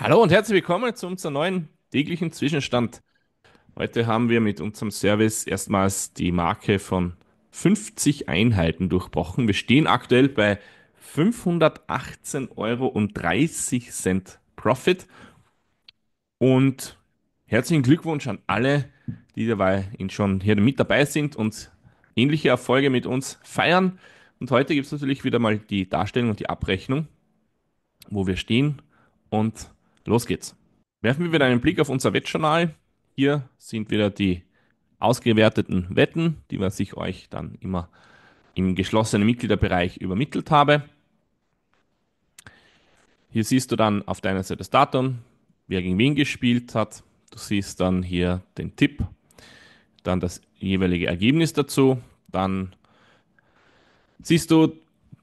Hallo und herzlich willkommen zu unserem neuen täglichen Zwischenstand. Heute haben wir mit unserem Service erstmals die Marke von 50 Einheiten durchbrochen. Wir stehen aktuell bei 518,30 Euro Profit. Und herzlichen Glückwunsch an alle, die dabei schon hier mit dabei sind und ähnliche Erfolge mit uns feiern. Und heute gibt es natürlich wieder mal die Darstellung und die Abrechnung, wo wir stehen und Los geht's. Werfen wir wieder einen Blick auf unser Wettjournal. Hier sind wieder die ausgewerteten Wetten, die was ich euch dann immer im geschlossenen Mitgliederbereich übermittelt habe. Hier siehst du dann auf deiner Seite das Datum, wer gegen wen gespielt hat. Du siehst dann hier den Tipp, dann das jeweilige Ergebnis dazu. Dann siehst du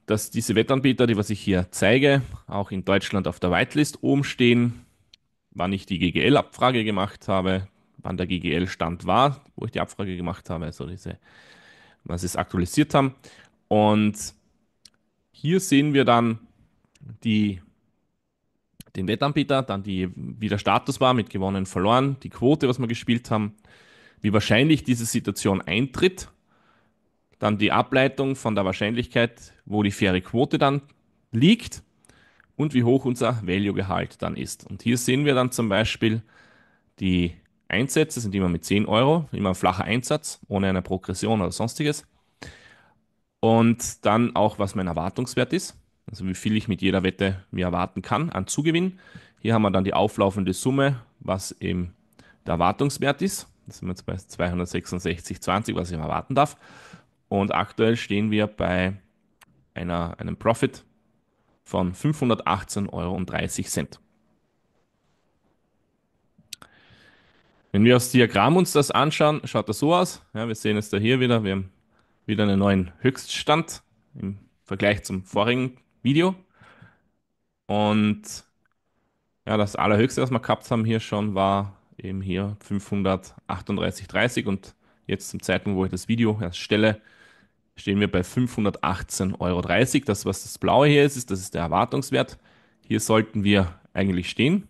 dass diese Wettanbieter, die was ich hier zeige, auch in Deutschland auf der Whitelist oben stehen. Wann ich die GGL-Abfrage gemacht habe, wann der GGL-Stand war, wo ich die Abfrage gemacht habe, also diese, was sie es aktualisiert haben. Und hier sehen wir dann die, den Wettanbieter, dann die, wie der Status war mit gewonnen, verloren, die Quote, was wir gespielt haben, wie wahrscheinlich diese Situation eintritt dann die Ableitung von der Wahrscheinlichkeit, wo die faire Quote dann liegt und wie hoch unser Value-Gehalt dann ist. Und hier sehen wir dann zum Beispiel die Einsätze, sind immer mit 10 Euro, immer ein flacher Einsatz, ohne eine Progression oder sonstiges. Und dann auch, was mein Erwartungswert ist, also wie viel ich mit jeder Wette mir erwarten kann an Zugewinn. Hier haben wir dann die auflaufende Summe, was eben der Erwartungswert ist. Das sind wir jetzt bei 266,20, was ich erwarten darf. Und aktuell stehen wir bei einer, einem Profit von 518,30 Euro. Wenn wir uns das Diagramm uns das anschauen, schaut das so aus. Ja, wir sehen es da hier wieder. Wir haben wieder einen neuen Höchststand im Vergleich zum vorigen Video. Und ja, das allerhöchste, was wir gehabt haben hier schon, war eben hier 538,30 und jetzt zum Zeitpunkt, wo ich das Video erstelle, stehen wir bei 518,30 Euro. Das, was das Blaue hier ist, ist, das ist der Erwartungswert. Hier sollten wir eigentlich stehen.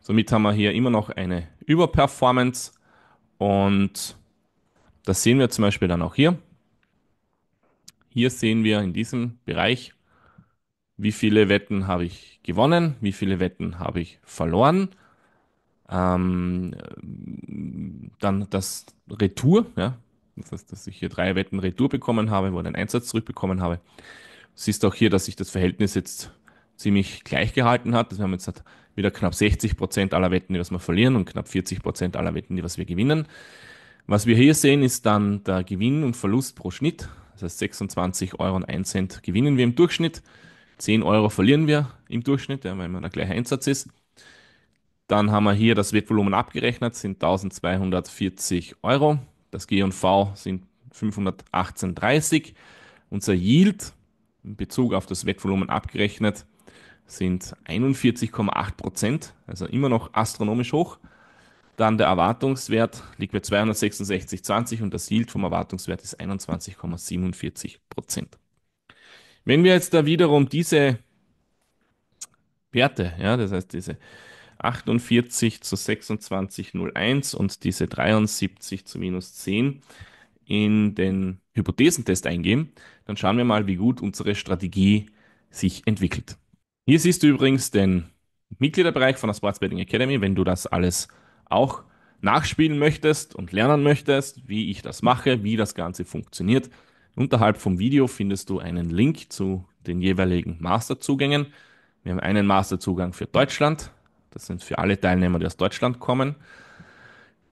Somit haben wir hier immer noch eine Überperformance und das sehen wir zum Beispiel dann auch hier. Hier sehen wir in diesem Bereich, wie viele Wetten habe ich gewonnen, wie viele Wetten habe ich verloren. Ähm, dann das Retour, ja, das heißt, dass ich hier drei Wetten Retour bekommen habe, wo ich einen Einsatz zurückbekommen habe. Siehst auch hier, dass sich das Verhältnis jetzt ziemlich gleich gehalten hat. Also wir haben jetzt halt wieder knapp 60 Prozent aller Wetten, die was wir verlieren und knapp 40 Prozent aller Wetten, die was wir gewinnen. Was wir hier sehen, ist dann der Gewinn und Verlust pro Schnitt. Das heißt 26 Euro und 1 Cent gewinnen wir im Durchschnitt. 10 Euro verlieren wir im Durchschnitt, ja, weil man der gleiche Einsatz ist. Dann haben wir hier das Wettvolumen abgerechnet, sind 1240 Euro. Das GV sind 518,30. Unser Yield in Bezug auf das Wettvolumen abgerechnet sind 41,8 Prozent, also immer noch astronomisch hoch. Dann der Erwartungswert liegt bei 266,20 und das Yield vom Erwartungswert ist 21,47 Prozent. Wenn wir jetzt da wiederum diese Werte, ja, das heißt diese 48 zu 26,01 und diese 73 zu minus 10 in den Hypothesentest eingeben, dann schauen wir mal, wie gut unsere Strategie sich entwickelt. Hier siehst du übrigens den Mitgliederbereich von der Sports Betting Academy, wenn du das alles auch nachspielen möchtest und lernen möchtest, wie ich das mache, wie das Ganze funktioniert. Unterhalb vom Video findest du einen Link zu den jeweiligen Masterzugängen. Wir haben einen Masterzugang für Deutschland, das sind für alle Teilnehmer, die aus Deutschland kommen.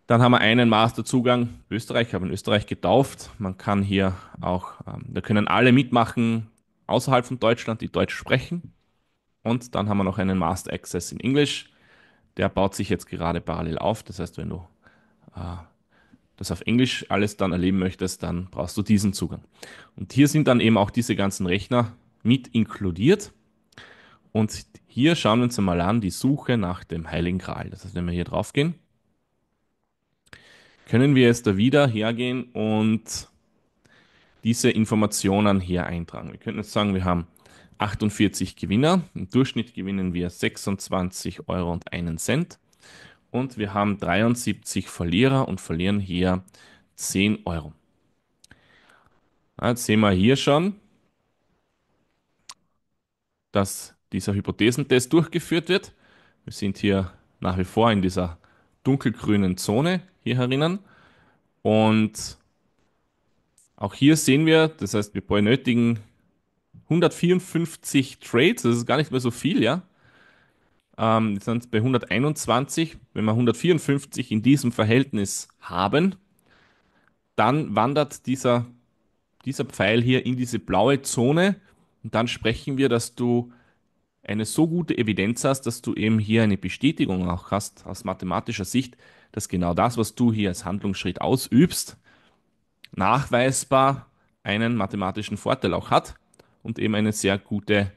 Dann haben wir einen Masterzugang Österreich, habe in Österreich getauft. Man kann hier auch, ähm, da können alle mitmachen außerhalb von Deutschland, die Deutsch sprechen. Und dann haben wir noch einen Master Access in Englisch. Der baut sich jetzt gerade parallel auf. Das heißt, wenn du äh, das auf Englisch alles dann erleben möchtest, dann brauchst du diesen Zugang. Und hier sind dann eben auch diese ganzen Rechner mit inkludiert. Und hier schauen wir uns einmal an die Suche nach dem Heiligen Gral. Das heißt, wenn wir hier drauf gehen, können wir jetzt da wieder hergehen und diese Informationen hier eintragen. Wir können jetzt sagen, wir haben 48 Gewinner. Im Durchschnitt gewinnen wir 26,01 Euro. Und wir haben 73 Verlierer und verlieren hier 10 Euro. Jetzt sehen wir hier schon, dass dieser Hypothesentest durchgeführt wird. Wir sind hier nach wie vor in dieser dunkelgrünen Zone hier herinnen. Und auch hier sehen wir, das heißt, wir benötigen 154 Trades, das ist gar nicht mehr so viel, ja. Ähm, jetzt sind es bei 121. Wenn wir 154 in diesem Verhältnis haben, dann wandert dieser, dieser Pfeil hier in diese blaue Zone und dann sprechen wir, dass du eine so gute Evidenz hast, dass du eben hier eine Bestätigung auch hast aus mathematischer Sicht, dass genau das, was du hier als Handlungsschritt ausübst, nachweisbar einen mathematischen Vorteil auch hat und eben eine sehr gute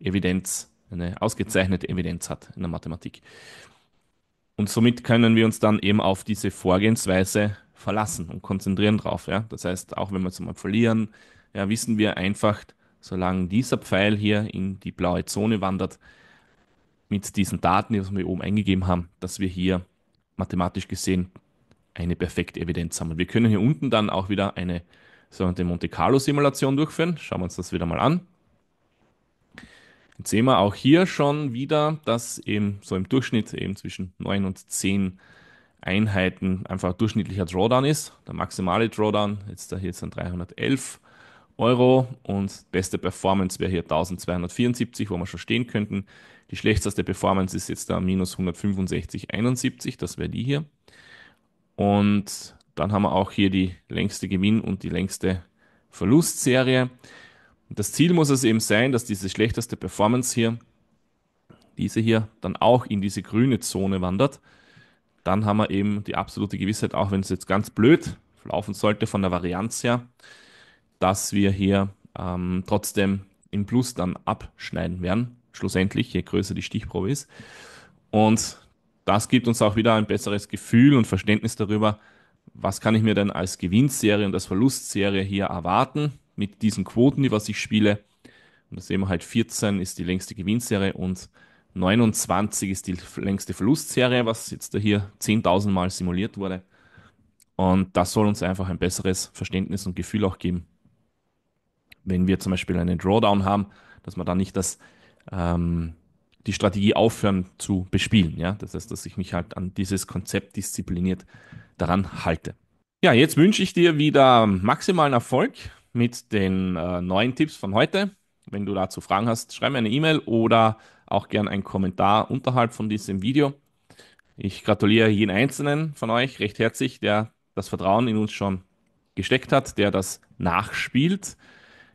Evidenz, eine ausgezeichnete Evidenz hat in der Mathematik. Und somit können wir uns dann eben auf diese Vorgehensweise verlassen und konzentrieren drauf. Ja? Das heißt, auch wenn wir zum Beispiel verlieren, ja, wissen wir einfach, solange dieser Pfeil hier in die blaue Zone wandert, mit diesen Daten, die wir oben eingegeben haben, dass wir hier mathematisch gesehen eine perfekte Evidenz haben. Und wir können hier unten dann auch wieder eine sogenannte Monte Carlo Simulation durchführen. Schauen wir uns das wieder mal an. Jetzt sehen wir auch hier schon wieder, dass eben so im Durchschnitt eben zwischen 9 und 10 Einheiten einfach durchschnittlicher Drawdown ist. Der maximale Drawdown, jetzt da hier sind 311 Euro und beste Performance wäre hier 1274, wo wir schon stehen könnten. Die schlechteste Performance ist jetzt da minus 165,71, das wäre die hier. Und dann haben wir auch hier die längste Gewinn- und die längste Verlustserie. das Ziel muss es eben sein, dass diese schlechteste Performance hier, diese hier, dann auch in diese grüne Zone wandert. Dann haben wir eben die absolute Gewissheit, auch wenn es jetzt ganz blöd laufen sollte von der Varianz her, dass wir hier ähm, trotzdem im Plus dann abschneiden werden, schlussendlich, je größer die Stichprobe ist. Und das gibt uns auch wieder ein besseres Gefühl und Verständnis darüber, was kann ich mir denn als Gewinnserie und als Verlustserie hier erwarten mit diesen Quoten, die was ich spiele. Und da sehen wir halt 14 ist die längste Gewinnserie und 29 ist die längste Verlustserie, was jetzt hier 10.000 Mal simuliert wurde. Und das soll uns einfach ein besseres Verständnis und Gefühl auch geben, wenn wir zum Beispiel einen Drawdown haben, dass man dann nicht das, ähm, die Strategie aufhören zu bespielen. Ja? Das heißt, dass ich mich halt an dieses Konzept diszipliniert daran halte. Ja, jetzt wünsche ich dir wieder maximalen Erfolg mit den äh, neuen Tipps von heute. Wenn du dazu Fragen hast, schreib mir eine E-Mail oder auch gerne einen Kommentar unterhalb von diesem Video. Ich gratuliere jeden Einzelnen von euch recht herzlich, der das Vertrauen in uns schon gesteckt hat, der das nachspielt.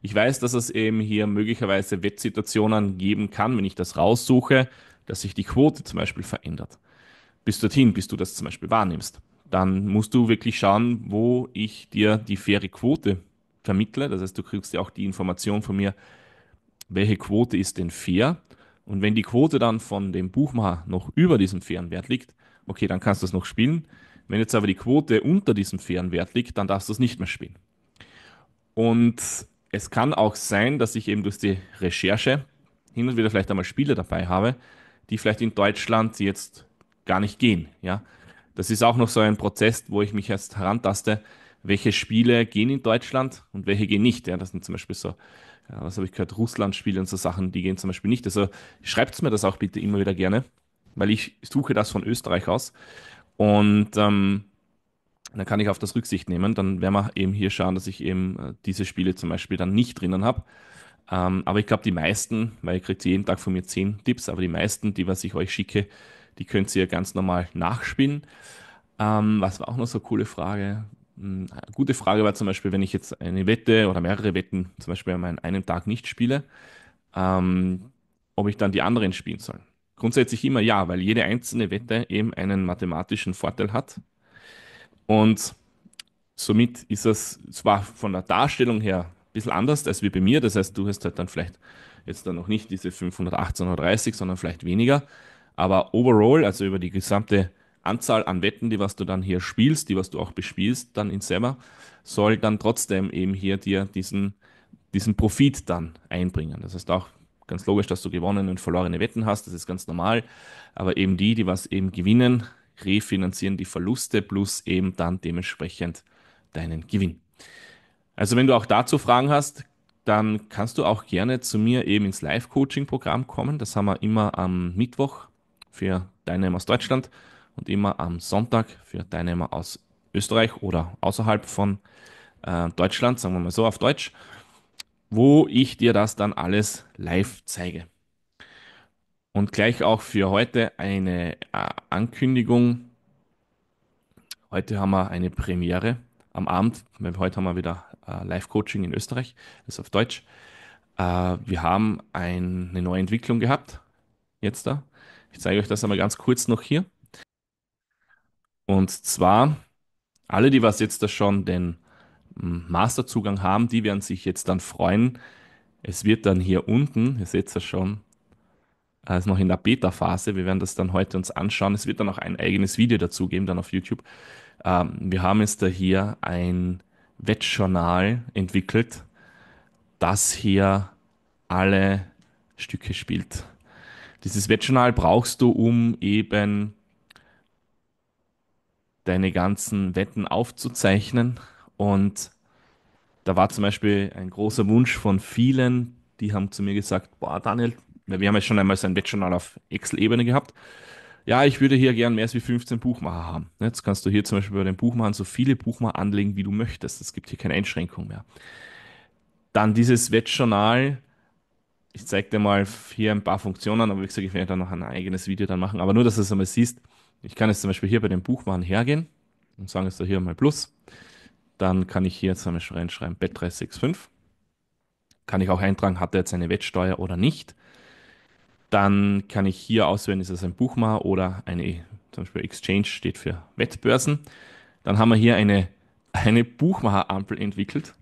Ich weiß, dass es eben hier möglicherweise Wettsituationen geben kann, wenn ich das raussuche, dass sich die Quote zum Beispiel verändert. Bis dorthin, bis du das zum Beispiel wahrnimmst. Dann musst du wirklich schauen, wo ich dir die faire Quote vermittle. Das heißt, du kriegst ja auch die Information von mir, welche Quote ist denn fair. Und wenn die Quote dann von dem Buchmacher noch über diesem fairen Wert liegt, okay, dann kannst du das noch spielen. Wenn jetzt aber die Quote unter diesem fairen Wert liegt, dann darfst du es nicht mehr spielen. Und es kann auch sein, dass ich eben durch die Recherche hin und wieder vielleicht einmal Spiele dabei habe, die vielleicht in Deutschland jetzt gar nicht gehen. Ja, das ist auch noch so ein Prozess, wo ich mich erst herantaste, welche Spiele gehen in Deutschland und welche gehen nicht. Ja, das sind zum Beispiel so, ja, äh, was habe ich gehört, Russland-Spiele und so Sachen, die gehen zum Beispiel nicht. Also schreibt mir das auch bitte immer wieder gerne, weil ich suche das von Österreich aus und ähm, dann kann ich auf das Rücksicht nehmen. Dann werden wir eben hier schauen, dass ich eben äh, diese Spiele zum Beispiel dann nicht drinnen habe. Ähm, aber ich glaube, die meisten, weil ihr kriegt jeden Tag von mir zehn Tipps, aber die meisten, die was ich euch schicke, die könnt ihr ganz normal nachspielen. Ähm, was war auch noch so eine coole Frage? Hm, eine gute Frage war zum Beispiel, wenn ich jetzt eine Wette oder mehrere Wetten zum Beispiel an einem Tag nicht spiele, ähm, ob ich dann die anderen spielen soll. Grundsätzlich immer ja, weil jede einzelne Wette eben einen mathematischen Vorteil hat und somit ist es zwar von der Darstellung her ein bisschen anders als wie bei mir, das heißt, du hast halt dann vielleicht jetzt dann noch nicht diese 518 oder 30, sondern vielleicht weniger, aber overall, also über die gesamte Anzahl an Wetten, die was du dann hier spielst, die was du auch bespielst, dann in selber, soll dann trotzdem eben hier dir diesen, diesen Profit dann einbringen. Das heißt auch ganz logisch, dass du gewonnene und verlorene Wetten hast, das ist ganz normal, aber eben die, die was eben gewinnen, refinanzieren die Verluste plus eben dann dementsprechend deinen Gewinn. Also wenn du auch dazu Fragen hast, dann kannst du auch gerne zu mir eben ins Live-Coaching-Programm kommen. Das haben wir immer am Mittwoch für Teilnehmer aus Deutschland und immer am Sonntag für Teilnehmer aus Österreich oder außerhalb von äh, Deutschland, sagen wir mal so auf Deutsch, wo ich dir das dann alles live zeige. Und gleich auch für heute eine äh, Ankündigung. Heute haben wir eine Premiere am Abend. Heute haben wir wieder äh, Live-Coaching in Österreich, das ist auf Deutsch. Äh, wir haben eine neue Entwicklung gehabt, jetzt da. Ich zeige euch das einmal ganz kurz noch hier. Und zwar, alle, die was jetzt da schon den hm, Masterzugang haben, die werden sich jetzt dann freuen. Es wird dann hier unten, ihr seht es ja schon, äh, ist noch in der Beta-Phase. Wir werden das dann heute uns anschauen. Es wird dann auch ein eigenes Video dazu geben, dann auf YouTube. Ähm, wir haben jetzt da hier ein Wettjournal entwickelt, das hier alle Stücke spielt. Dieses Wettjournal brauchst du, um eben deine ganzen Wetten aufzuzeichnen. Und da war zum Beispiel ein großer Wunsch von vielen, die haben zu mir gesagt, boah, Daniel, wir haben ja schon einmal sein Wettjournal auf Excel-Ebene gehabt. Ja, ich würde hier gern mehr als wie 15 Buchmacher haben. Jetzt kannst du hier zum Beispiel bei den Buchmachern so viele Buchmacher anlegen, wie du möchtest. Es gibt hier keine Einschränkung mehr. Dann dieses Wettjournal. Ich zeige dir mal hier ein paar Funktionen, aber wie gesagt, ich werde dann noch ein eigenes Video dann machen. Aber nur, dass du es einmal siehst. Ich kann jetzt zum Beispiel hier bei den Buchmachern hergehen und sagen jetzt da hier mal Plus. Dann kann ich hier zum Beispiel reinschreiben, Bet365. Kann ich auch eintragen, hat er jetzt eine Wettsteuer oder nicht dann kann ich hier auswählen, ist es ein Buchmar oder eine, e. zum Beispiel Exchange steht für Wettbörsen. Dann haben wir hier eine, eine Buchmacher-Ampel entwickelt.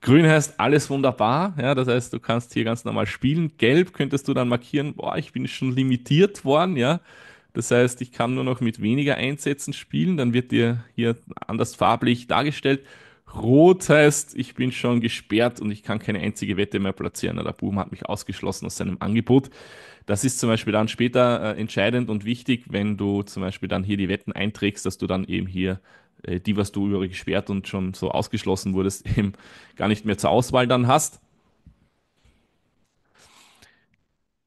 Grün heißt alles wunderbar, ja, das heißt, du kannst hier ganz normal spielen. Gelb könntest du dann markieren, boah, ich bin schon limitiert worden, ja. Das heißt, ich kann nur noch mit weniger Einsätzen spielen, dann wird dir hier anders farblich dargestellt. Rot heißt, ich bin schon gesperrt und ich kann keine einzige Wette mehr platzieren. Der Boom hat mich ausgeschlossen aus seinem Angebot. Das ist zum Beispiel dann später äh, entscheidend und wichtig, wenn du zum Beispiel dann hier die Wetten einträgst, dass du dann eben hier äh, die, was du über gesperrt und schon so ausgeschlossen wurdest, eben gar nicht mehr zur Auswahl dann hast.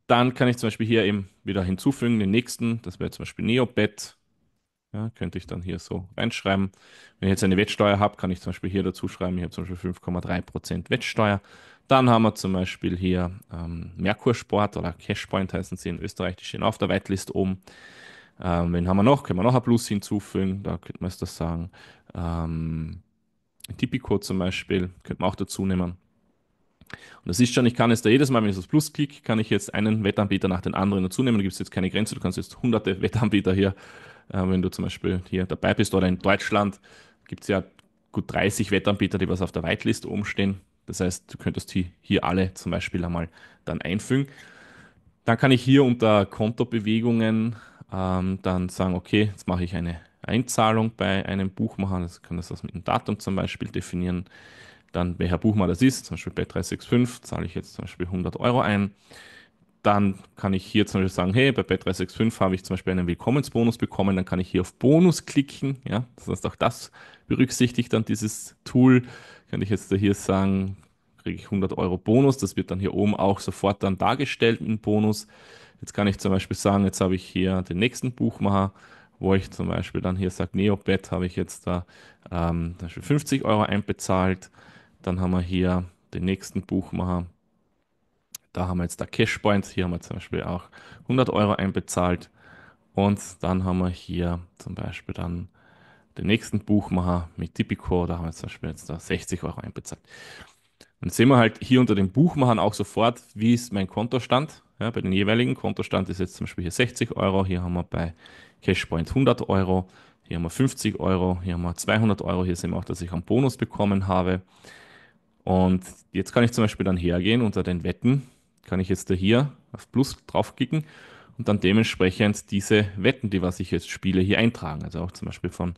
Dann kann ich zum Beispiel hier eben wieder hinzufügen, den nächsten, das wäre zum Beispiel Neobet. Ja, könnte ich dann hier so reinschreiben. Wenn ich jetzt eine Wettsteuer habe, kann ich zum Beispiel hier dazu schreiben, ich habe zum Beispiel 5,3% Wettsteuer. Dann haben wir zum Beispiel hier ähm, Merkursport oder Cashpoint heißen sie in Österreich, die stehen auf der Whitelist oben. Ähm, wen haben wir noch? Können wir noch ein Plus hinzufügen? Da könnte man es das sagen. Ähm, Tipico zum Beispiel könnte man auch dazu nehmen. Und das ist schon, ich kann jetzt da jedes Mal, wenn ich das Plus klicke, kann ich jetzt einen Wettanbieter nach den anderen dazu nehmen. Da gibt es jetzt keine Grenze, du kannst jetzt hunderte Wettanbieter hier äh, wenn du zum Beispiel hier dabei bist oder in Deutschland gibt es ja gut 30 Wettanbieter, die was auf der Whitelist oben stehen. Das heißt, du könntest die hier alle zum Beispiel einmal dann einfügen. Dann kann ich hier unter Kontobewegungen ähm, dann sagen, okay, jetzt mache ich eine Einzahlung bei einem Buchmacher. Das kann das mit einem Datum zum Beispiel definieren. Dann welcher Buchmacher das ist, zum Beispiel bei 365 zahle ich jetzt zum Beispiel 100 Euro ein dann kann ich hier zum Beispiel sagen, hey, bei Bet365 habe ich zum Beispiel einen Willkommensbonus bekommen, dann kann ich hier auf Bonus klicken, ja, das heißt auch das berücksichtigt dann dieses Tool, kann ich jetzt hier sagen, kriege ich 100 Euro Bonus, das wird dann hier oben auch sofort dann dargestellt im Bonus. Jetzt kann ich zum Beispiel sagen, jetzt habe ich hier den nächsten Buchmacher, wo ich zum Beispiel dann hier sage, Neobet habe ich jetzt da ähm, 50 Euro einbezahlt, dann haben wir hier den nächsten Buchmacher, da haben wir jetzt da Cashpoints, hier haben wir zum Beispiel auch 100 Euro einbezahlt. Und dann haben wir hier zum Beispiel dann den nächsten Buchmacher mit Tipico, da haben wir zum Beispiel jetzt da 60 Euro einbezahlt. Dann sehen wir halt hier unter den Buchmachern auch sofort, wie ist mein Kontostand. Ja, bei den jeweiligen Kontostand ist jetzt zum Beispiel hier 60 Euro, hier haben wir bei Cashpoint 100 Euro, hier haben wir 50 Euro, hier haben wir 200 Euro, hier sehen wir auch, dass ich einen Bonus bekommen habe. Und jetzt kann ich zum Beispiel dann hergehen unter den Wetten kann ich jetzt da hier auf Plus draufklicken und dann dementsprechend diese Wetten, die was ich jetzt spiele, hier eintragen. Also auch zum Beispiel von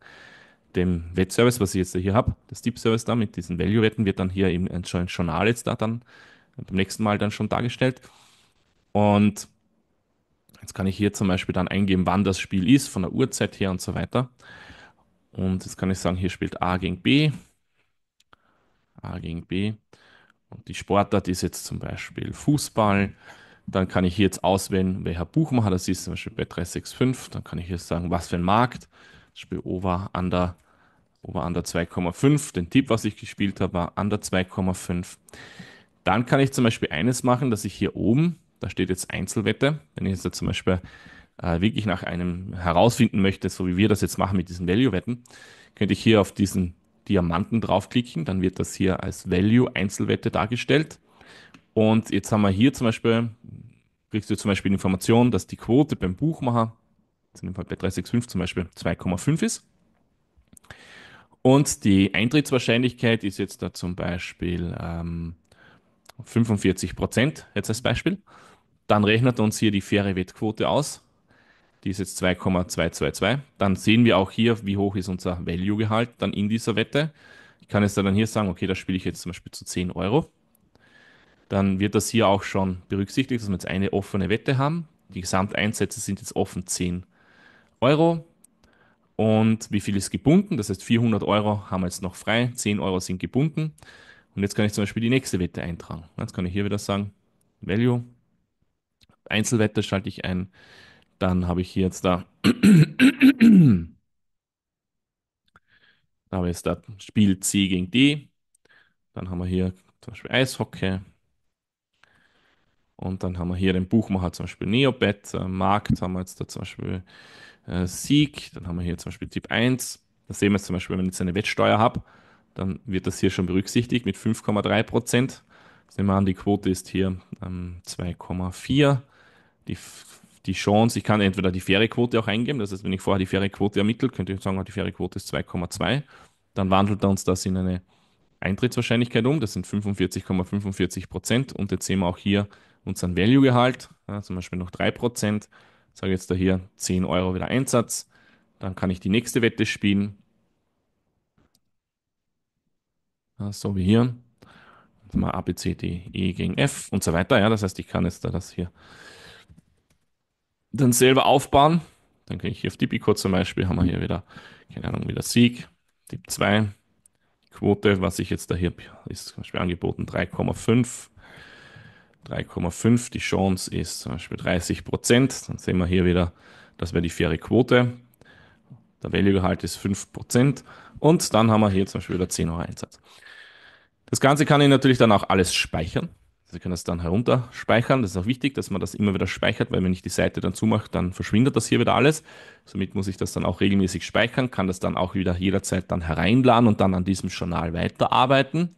dem Wettservice, was ich jetzt hier habe, das Deep Service da mit diesen Value-Wetten wird dann hier eben ein Journal jetzt da dann beim nächsten Mal dann schon dargestellt. Und jetzt kann ich hier zum Beispiel dann eingeben, wann das Spiel ist, von der Uhrzeit her und so weiter. Und jetzt kann ich sagen, hier spielt A gegen B. A gegen B. Und die Sportart ist jetzt zum Beispiel Fußball. Dann kann ich hier jetzt auswählen, welcher Buchmacher das ist, zum Beispiel bei 365. Dann kann ich jetzt sagen, was für ein Markt. Zum Beispiel Over, Under, Over, Under 2,5. Den Tipp, was ich gespielt habe, war Under 2,5. Dann kann ich zum Beispiel eines machen, dass ich hier oben, da steht jetzt Einzelwette, wenn ich jetzt zum Beispiel äh, wirklich nach einem herausfinden möchte, so wie wir das jetzt machen mit diesen Value-Wetten, könnte ich hier auf diesen Diamanten draufklicken, dann wird das hier als Value Einzelwette dargestellt. Und jetzt haben wir hier zum Beispiel, kriegst du zum Beispiel Informationen, dass die Quote beim Buchmacher, in dem Fall bei 365 zum Beispiel, 2,5 ist. Und die Eintrittswahrscheinlichkeit ist jetzt da zum Beispiel ähm, 45 Prozent, jetzt als Beispiel. Dann rechnet uns hier die faire Wettquote aus die ist jetzt 2,222. Dann sehen wir auch hier, wie hoch ist unser Value-Gehalt dann in dieser Wette. Ich kann jetzt dann hier sagen, okay, das spiele ich jetzt zum Beispiel zu 10 Euro. Dann wird das hier auch schon berücksichtigt, dass wir jetzt eine offene Wette haben. Die Gesamteinsätze sind jetzt offen 10 Euro. Und wie viel ist gebunden? Das heißt, 400 Euro haben wir jetzt noch frei, 10 Euro sind gebunden. Und jetzt kann ich zum Beispiel die nächste Wette eintragen. Jetzt kann ich hier wieder sagen, Value, Einzelwette schalte ich ein dann habe ich hier jetzt da. Da haben wir jetzt das Spiel C gegen D. Dann haben wir hier zum Beispiel Eishockey. Und dann haben wir hier den Buchmacher zum Beispiel Neobet. Äh, Markt haben wir jetzt da zum Beispiel äh, Sieg. Dann haben wir hier zum Beispiel Tipp 1. Da sehen wir jetzt zum Beispiel, wenn ich jetzt eine Wettsteuer habe, dann wird das hier schon berücksichtigt mit 5,3 Prozent. Nehmen wir an, die Quote ist hier ähm, 2,4. Die die Chance, ich kann entweder die Ferienquote auch eingeben, das heißt, wenn ich vorher die Ferienquote ermittelt, könnte ich sagen, ah, die Ferienquote ist 2,2, dann wandelt er uns das in eine Eintrittswahrscheinlichkeit um, das sind 45,45 Prozent ,45%. und jetzt sehen wir auch hier unseren Value-Gehalt, ja, zum Beispiel noch 3 Prozent, sage jetzt da hier 10 Euro wieder Einsatz, dann kann ich die nächste Wette spielen, ja, so wie hier, mal A, B, C, D, E gegen F und so weiter, ja, das heißt, ich kann jetzt da das hier dann selber aufbauen. Dann gehe ich hier auf die Pico zum Beispiel, haben wir hier wieder, keine Ahnung, wieder Sieg, Tipp 2, Quote, was ich jetzt da hier ist zum Beispiel angeboten 3,5. 3,5, die Chance ist zum Beispiel 30 Prozent. Dann sehen wir hier wieder, das wäre die faire Quote. Der Value-Gehalt ist 5 Prozent. Und dann haben wir hier zum Beispiel wieder 10 Euro Einsatz. Das Ganze kann ich natürlich dann auch alles speichern. Sie können das dann herunterspeichern. Das ist auch wichtig, dass man das immer wieder speichert, weil wenn ich die Seite dann zumache, dann verschwindet das hier wieder alles. Somit muss ich das dann auch regelmäßig speichern, kann das dann auch wieder jederzeit dann hereinladen und dann an diesem Journal weiterarbeiten.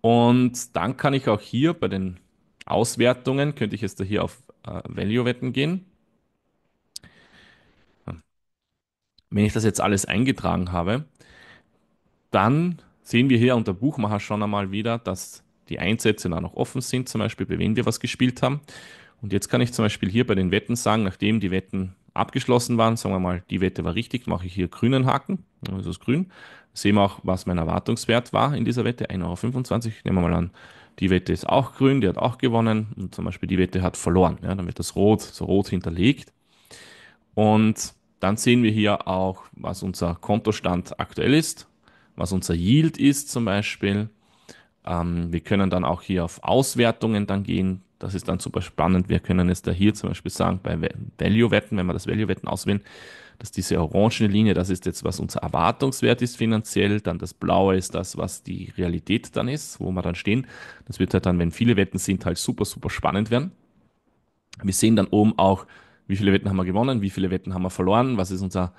Und dann kann ich auch hier bei den Auswertungen, könnte ich jetzt da hier auf äh, Value wetten gehen. Wenn ich das jetzt alles eingetragen habe, dann sehen wir hier unter Buchmacher schon einmal wieder, dass die Einsätze da noch offen sind, zum Beispiel bei wem wir was gespielt haben. Und jetzt kann ich zum Beispiel hier bei den Wetten sagen, nachdem die Wetten abgeschlossen waren, sagen wir mal, die Wette war richtig, mache ich hier grünen Haken, das ist grün. Sehen wir auch, was mein Erwartungswert war in dieser Wette, 1,25 Euro, nehmen wir mal an. Die Wette ist auch grün, die hat auch gewonnen und zum Beispiel die Wette hat verloren. Ja, dann wird das rot, so rot hinterlegt. Und dann sehen wir hier auch, was unser Kontostand aktuell ist, was unser Yield ist zum Beispiel ähm, wir können dann auch hier auf Auswertungen dann gehen. Das ist dann super spannend. Wir können jetzt da hier zum Beispiel sagen, bei Value-Wetten, wenn wir das Value-Wetten auswählen, dass diese orange Linie, das ist jetzt, was unser Erwartungswert ist finanziell, dann das blaue ist das, was die Realität dann ist, wo wir dann stehen. Das wird halt dann, wenn viele Wetten sind, halt super, super spannend werden. Wir sehen dann oben auch, wie viele Wetten haben wir gewonnen, wie viele Wetten haben wir verloren, was ist unser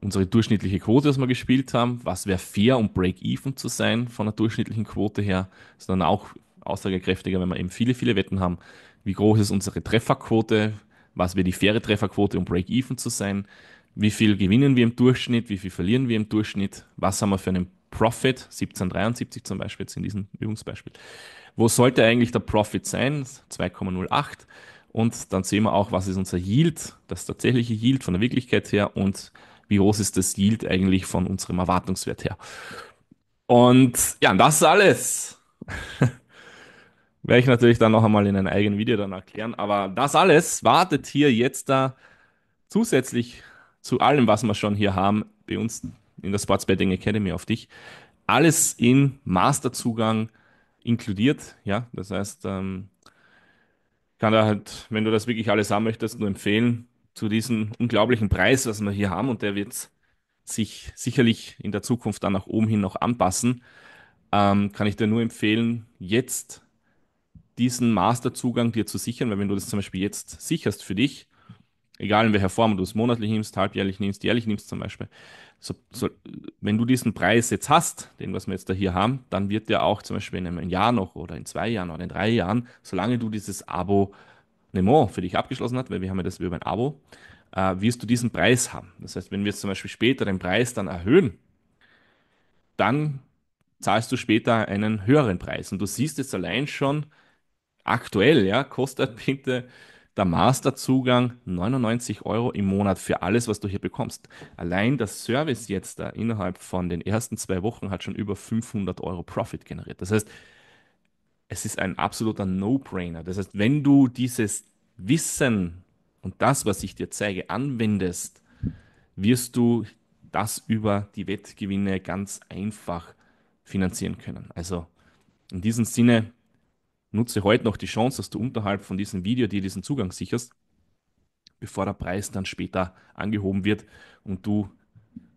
unsere durchschnittliche Quote, was wir gespielt haben, was wäre fair, um Break-Even zu sein von der durchschnittlichen Quote her, sondern auch aussagekräftiger, wenn wir eben viele, viele Wetten haben, wie groß ist unsere Trefferquote, was wäre die faire Trefferquote, um Break-Even zu sein, wie viel gewinnen wir im Durchschnitt, wie viel verlieren wir im Durchschnitt, was haben wir für einen Profit, 1773 zum Beispiel, jetzt in diesem Übungsbeispiel. Wo sollte eigentlich der Profit sein? 2,08. Und dann sehen wir auch, was ist unser Yield, das tatsächliche Yield von der Wirklichkeit her und wie groß ist das Yield eigentlich von unserem Erwartungswert her. Und ja, das ist alles. Werde ich natürlich dann noch einmal in einem eigenen Video dann erklären. Aber das alles wartet hier jetzt da zusätzlich zu allem, was wir schon hier haben, bei uns in der Sports Betting Academy auf dich. Alles in Masterzugang inkludiert. Ja, das heißt, ähm, kann da halt, wenn du das wirklich alles haben möchtest, nur empfehlen zu diesem unglaublichen Preis, was wir hier haben, und der wird sich sicherlich in der Zukunft dann nach oben hin noch anpassen, ähm, kann ich dir nur empfehlen, jetzt diesen Masterzugang dir zu sichern, weil wenn du das zum Beispiel jetzt sicherst für dich, egal in welcher Form du es monatlich nimmst, halbjährlich nimmst, jährlich nimmst zum Beispiel, so, so, wenn du diesen Preis jetzt hast, den was wir jetzt da hier haben, dann wird der auch zum Beispiel in einem Jahr noch oder in zwei Jahren oder in drei Jahren, solange du dieses Abo Le Mans für dich abgeschlossen hat, weil wir haben ja das über ein Abo, äh, wirst du diesen Preis haben. Das heißt, wenn wir jetzt zum Beispiel später den Preis dann erhöhen, dann zahlst du später einen höheren Preis. Und du siehst jetzt allein schon aktuell, ja, kostet bitte der Masterzugang 99 Euro im Monat für alles, was du hier bekommst. Allein das Service jetzt da innerhalb von den ersten zwei Wochen hat schon über 500 Euro Profit generiert. Das heißt, es ist ein absoluter No-Brainer. Das heißt, wenn du dieses Wissen und das, was ich dir zeige, anwendest, wirst du das über die Wettgewinne ganz einfach finanzieren können. Also in diesem Sinne nutze heute noch die Chance, dass du unterhalb von diesem Video dir diesen Zugang sicherst, bevor der Preis dann später angehoben wird und du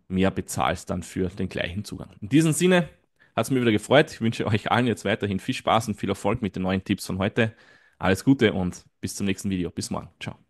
mehr bezahlst dann für den gleichen Zugang. In diesem Sinne, hat es mir wieder gefreut. Ich wünsche euch allen jetzt weiterhin viel Spaß und viel Erfolg mit den neuen Tipps von heute. Alles Gute und bis zum nächsten Video. Bis morgen. Ciao.